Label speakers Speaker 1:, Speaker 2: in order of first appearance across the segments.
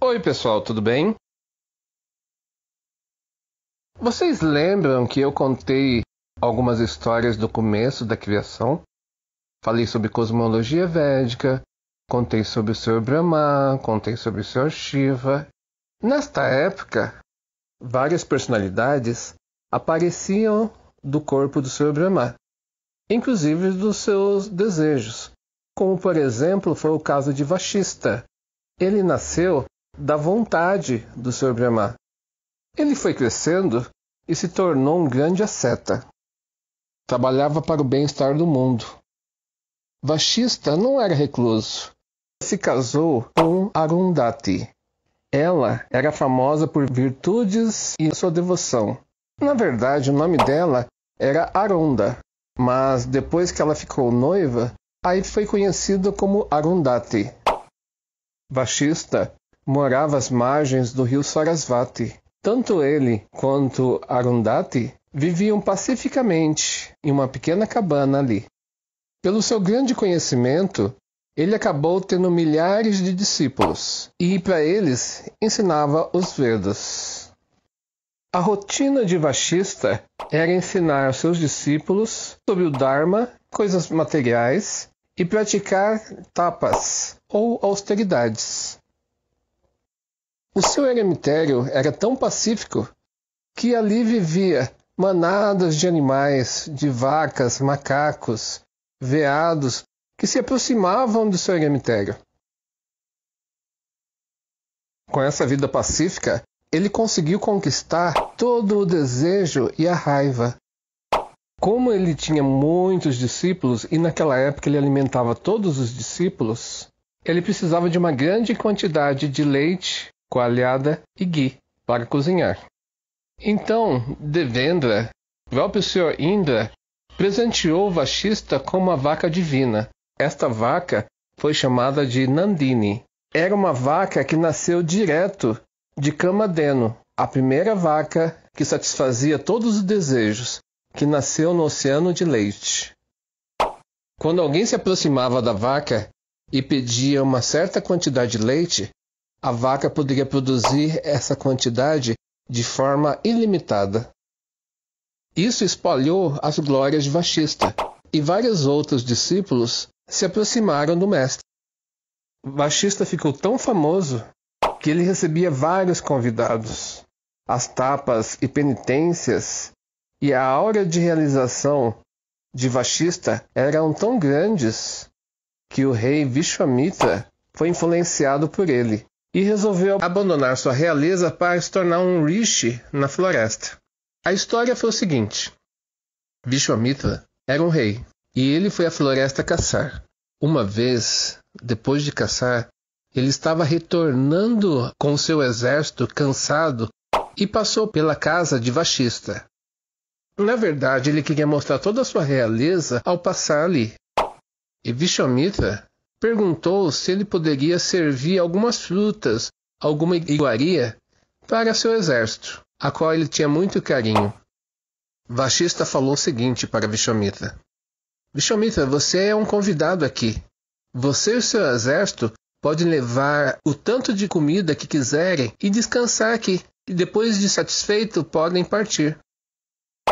Speaker 1: Oi, pessoal, tudo bem? Vocês lembram que eu contei algumas histórias do começo da criação Falei sobre cosmologia védica, contei sobre o Sr. Brahma, contei sobre o Sr. Shiva. Nesta época, várias personalidades apareciam do corpo do Sr. Brahma, inclusive dos seus desejos, como por exemplo foi o caso de Vashista. Ele nasceu da vontade do Sr. Brahma. Ele foi crescendo e se tornou um grande asceta. Trabalhava para o bem-estar do mundo, Vashista não era recluso. Se casou com Arundhati. Ela era famosa por virtudes e sua devoção. Na verdade, o nome dela era Arunda, mas depois que ela ficou noiva, aí foi conhecido como Arundhati. Vashista morava às margens do rio Sarasvati. Tanto ele quanto Arundhati viviam pacificamente em uma pequena cabana ali. Pelo seu grande conhecimento, ele acabou tendo milhares de discípulos e, para eles, ensinava os Vedas. A rotina de Vashista era ensinar aos seus discípulos sobre o Dharma, coisas materiais e praticar tapas ou austeridades. O seu eremitério era tão pacífico que ali vivia manadas de animais, de vacas, macacos, veados que se aproximavam do seu cemitério. Com essa vida pacífica, ele conseguiu conquistar todo o desejo e a raiva. Como ele tinha muitos discípulos e naquela época ele alimentava todos os discípulos, ele precisava de uma grande quantidade de leite, coalhada e ghee para cozinhar. Então, Devendra, próprio Sr. Indra, presenteou o Vashista com uma vaca divina. Esta vaca foi chamada de Nandini. Era uma vaca que nasceu direto de Camadeno, a primeira vaca que satisfazia todos os desejos, que nasceu no oceano de leite. Quando alguém se aproximava da vaca e pedia uma certa quantidade de leite, a vaca poderia produzir essa quantidade de forma ilimitada. Isso espalhou as glórias de Vashista, e vários outros discípulos se aproximaram do mestre. Vashista ficou tão famoso que ele recebia vários convidados. As tapas e penitências e a aura de realização de Vashista eram tão grandes que o rei Vishwamitra foi influenciado por ele e resolveu abandonar sua realeza para se tornar um rishi na floresta. A história foi o seguinte: Vishwamitra era um rei e ele foi à floresta caçar. Uma vez, depois de caçar, ele estava retornando com seu exército cansado e passou pela casa de Vashista. Na verdade, ele queria mostrar toda a sua realeza ao passar ali. E Vishwamitra perguntou se ele poderia servir algumas frutas, alguma iguaria para seu exército a qual ele tinha muito carinho. Vashista falou o seguinte para Vishwamitra: Vishwamitra, você é um convidado aqui. Você e o seu exército podem levar o tanto de comida que quiserem e descansar aqui, e depois de satisfeito podem partir.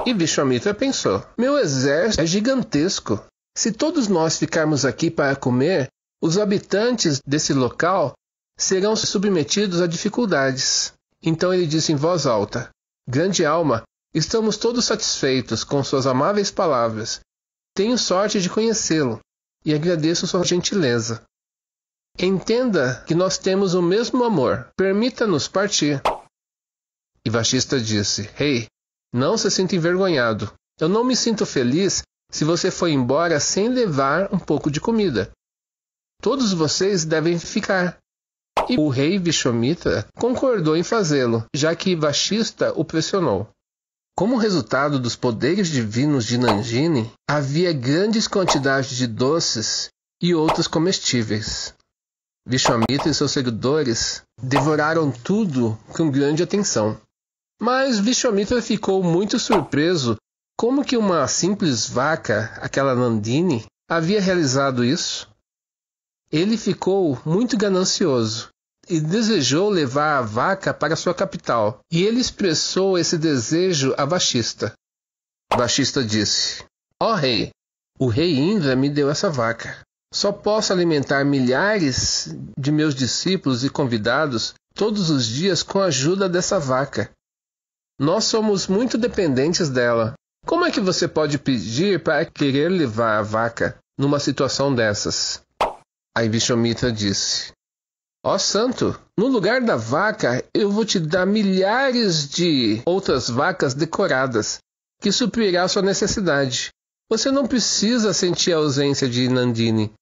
Speaker 1: E Vishwamitra pensou: Meu exército é gigantesco. Se todos nós ficarmos aqui para comer, os habitantes desse local serão submetidos a dificuldades. Então ele disse em voz alta: Grande alma, estamos todos satisfeitos com suas amáveis palavras. Tenho sorte de conhecê-lo e agradeço sua gentileza. Entenda que nós temos o mesmo amor. Permita-nos partir. E Vashista disse: Rei, hey, não se sinta envergonhado. Eu não me sinto feliz se você foi embora sem levar um pouco de comida. Todos vocês devem ficar e o rei Vishwamitra concordou em fazê-lo, já que Vashista o pressionou. Como resultado dos poderes divinos de Nandini, havia grandes quantidades de doces e outros comestíveis. Vishwamitra e seus seguidores devoraram tudo com grande atenção. Mas Vishwamitra ficou muito surpreso como que uma simples vaca, aquela Nandini, havia realizado isso. Ele ficou muito ganancioso e desejou levar a vaca para sua capital, e ele expressou esse desejo a Vashista. Vashista disse: Ó oh, rei, o rei Indra me deu essa vaca. Só posso alimentar milhares de meus discípulos e convidados todos os dias com a ajuda dessa vaca. Nós somos muito dependentes dela. Como é que você pode pedir para querer levar a vaca numa situação dessas? Aí Vishwamitra disse: Ó santo, no lugar da vaca eu vou te dar milhares de outras vacas decoradas, que suprirá sua necessidade. Você não precisa sentir a ausência de Nandini.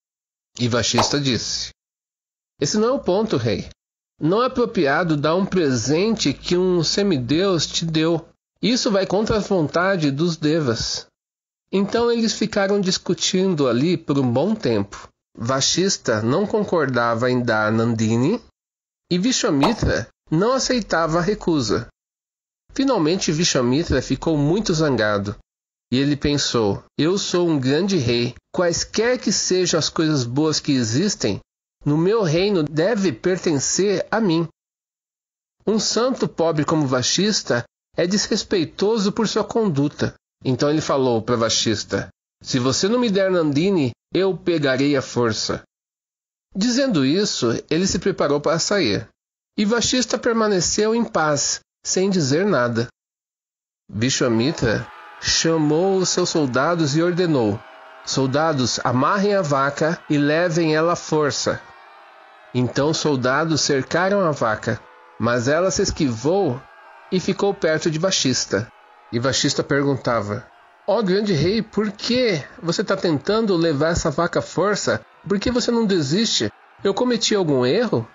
Speaker 1: E Vashista disse: Esse não é o ponto, rei. Não é apropriado dar um presente que um semideus te deu. Isso vai contra a vontade dos devas. Então eles ficaram discutindo ali por um bom tempo. Vashista não concordava em dar Nandini e Vishwamitra não aceitava a recusa. Finalmente Vishwamitra ficou muito zangado e ele pensou: Eu sou um grande rei. Quaisquer que sejam as coisas boas que existem, no meu reino deve pertencer a mim. Um santo pobre como Vashista é desrespeitoso por sua conduta. Então ele falou para Vashista: Se você não me der Nandini, eu pegarei a força. Dizendo isso, ele se preparou para sair. E Vashista permaneceu em paz, sem dizer nada. Vishwamitra chamou os seus soldados e ordenou: Soldados, amarrem a vaca e levem ela à força. Então os soldados cercaram a vaca, mas ela se esquivou e ficou perto de Vashista. E Vashista perguntava: Ó oh, grande rei, por que você está tentando levar essa vaca à força? Por que você não desiste? Eu cometi algum erro?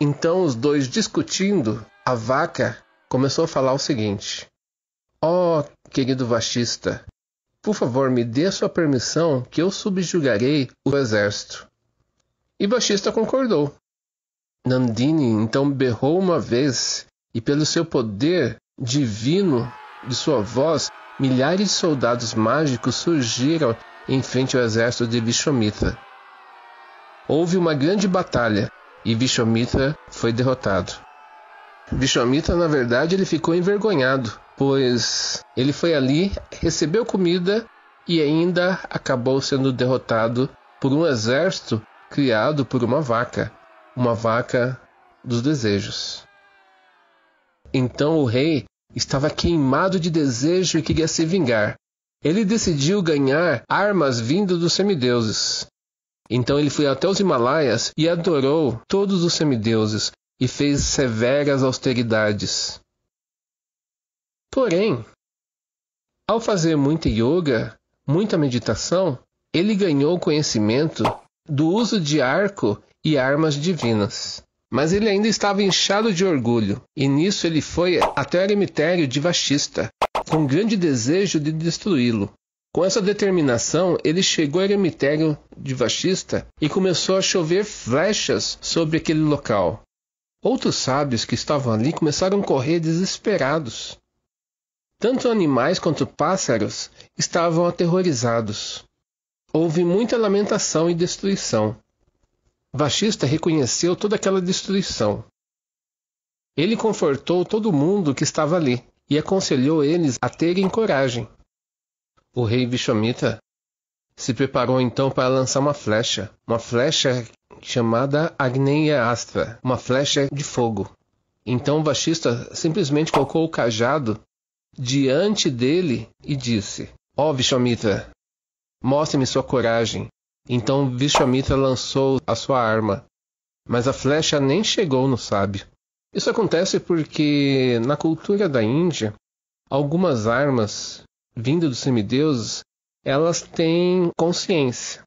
Speaker 1: Então os dois discutindo, a vaca começou a falar o seguinte: Ó oh, querido Vashista, por favor me dê sua permissão que eu subjugarei o exército. E Vashista concordou. Nandini então berrou uma vez e, pelo seu poder divino de sua voz, milhares de soldados mágicos surgiram em frente ao exército de Vishwamitra. Houve uma grande batalha e Vishwamitra foi derrotado. Vishwamitra, na verdade, ele ficou envergonhado, pois ele foi ali, recebeu comida e ainda acabou sendo derrotado por um exército criado por uma vaca, uma vaca dos desejos. Então o rei Estava queimado de desejo e queria se vingar. Ele decidiu ganhar armas vindo dos semideuses. Então ele foi até os Himalaias e adorou todos os semideuses e fez severas austeridades. Porém, ao fazer muita yoga, muita meditação, ele ganhou conhecimento do uso de arco e armas divinas. Mas ele ainda estava inchado de orgulho, e nisso ele foi até o eremitério de Vaxista, com grande desejo de destruí-lo. Com essa determinação, ele chegou ao eremitério de Vaxista e começou a chover flechas sobre aquele local. Outros sábios que estavam ali começaram a correr desesperados. Tanto animais quanto pássaros estavam aterrorizados. Houve muita lamentação e destruição. Vashista reconheceu toda aquela destruição. Ele confortou todo mundo que estava ali e aconselhou eles a terem coragem. O rei Vishwamitra se preparou então para lançar uma flecha, uma flecha chamada Agneya Astra, uma flecha de fogo. Então Vashista simplesmente colocou o cajado diante dele e disse: Ó oh, Vishwamitra, mostre-me sua coragem então Vishwamitra lançou a sua arma, mas a flecha nem chegou no sábio. Isso acontece porque, na cultura da Índia, algumas armas vindas dos semideuses, elas têm consciência.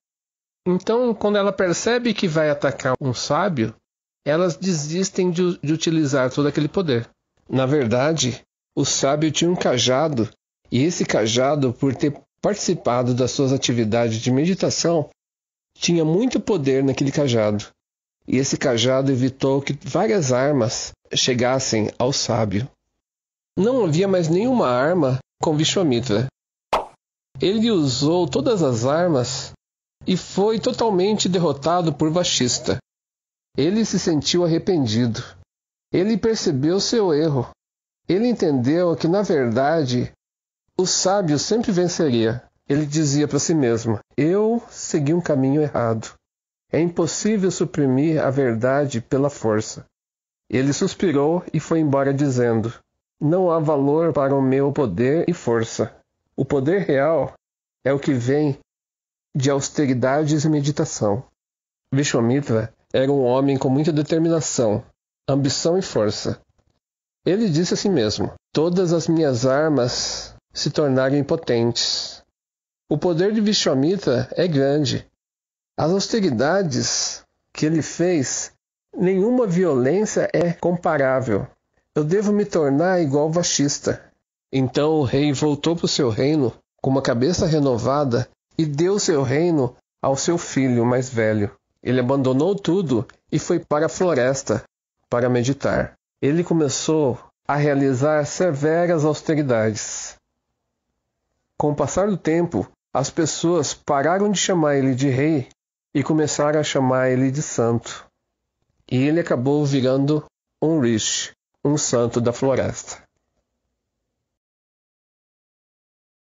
Speaker 1: Então, quando ela percebe que vai atacar um sábio, elas desistem de, de utilizar todo aquele poder. Na verdade, o sábio tinha um cajado, e esse cajado, por ter participado das suas atividades de meditação, tinha muito poder naquele cajado. E esse cajado evitou que várias armas chegassem ao sábio. Não havia mais nenhuma arma com Vishwamitra. Ele usou todas as armas e foi totalmente derrotado por Vashista. Ele se sentiu arrependido. Ele percebeu seu erro. Ele entendeu que, na verdade, o sábio sempre venceria. Ele dizia para si mesmo: Eu segui um caminho errado. É impossível suprimir a verdade pela força. Ele suspirou e foi embora dizendo: Não há valor para o meu poder e força. O poder real é o que vem de austeridades e meditação. Vishwamitra era um homem com muita determinação, ambição e força. Ele disse a si mesmo: Todas as minhas armas se tornaram impotentes. O poder de Vishwamitra é grande. As austeridades que ele fez, nenhuma violência é comparável. Eu devo me tornar igual Vashista. Então o rei voltou para o seu reino com uma cabeça renovada e deu seu reino ao seu filho mais velho. Ele abandonou tudo e foi para a floresta para meditar. Ele começou a realizar severas austeridades. Com o passar do tempo, as pessoas pararam de chamar ele de rei e começaram a chamar ele de santo. E ele acabou virando um rish, um santo da floresta.